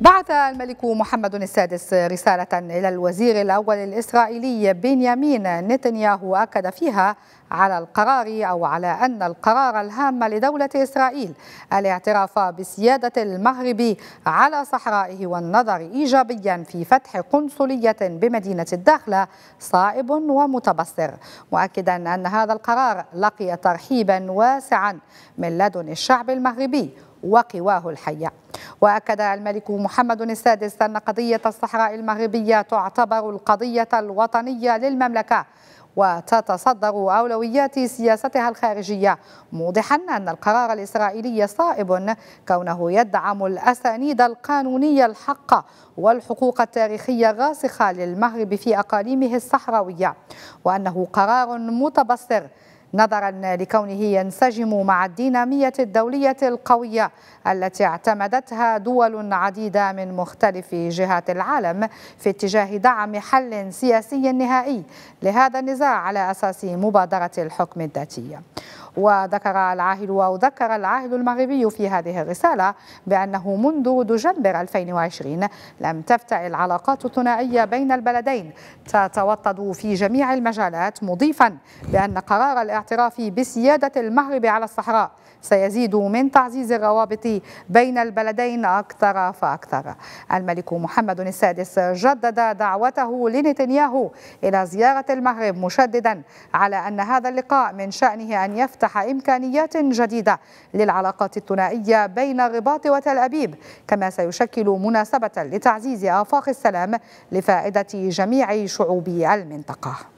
بعث الملك محمد السادس رسالة إلى الوزير الأول الإسرائيلي بنيامين نتنياهو أكد فيها على القرار أو على أن القرار الهام لدولة إسرائيل الاعتراف بسيادة المغرب على صحرائه والنظر إيجابيا في فتح قنصلية بمدينة الداخلة صائب ومتبصر مؤكدا أن هذا القرار لقي ترحيبا واسعا من لدن الشعب المغربي وقواه الحيه وأكد الملك محمد السادس أن قضية الصحراء المغربية تعتبر القضية الوطنية للمملكة وتتصدر أولويات سياستها الخارجية موضحا أن القرار الإسرائيلي صائب كونه يدعم الأسانيد القانونية الحقة والحقوق التاريخية الراسخة للمغرب في أقاليمه الصحراوية وأنه قرار متبصر نظرا لكونه ينسجم مع الدينامية الدولية القوية التي اعتمدتها دول عديدة من مختلف جهات العالم في اتجاه دعم حل سياسي نهائي لهذا النزاع على أساس مبادرة الحكم الذاتية وذكر العاهل أو ذكر العاهل المغربي في هذه الرسالة بأنه منذ دجنبر 2020 لم تفتعل العلاقات الثنائية بين البلدين تتوطد في جميع المجالات مضيفا بأن قرار الاعتراف بسيادة المغرب على الصحراء سيزيد من تعزيز الروابط بين البلدين أكثر فأكثر الملك محمد السادس جدد دعوته لنتنياهو إلى زيارة المغرب مشددا على أن هذا اللقاء من شأنه أن يفتح فتح إمكانيات جديدة للعلاقات الثنائية بين الرباط وتل أبيب كما سيشكل مناسبة لتعزيز آفاق السلام لفائدة جميع شعوب المنطقة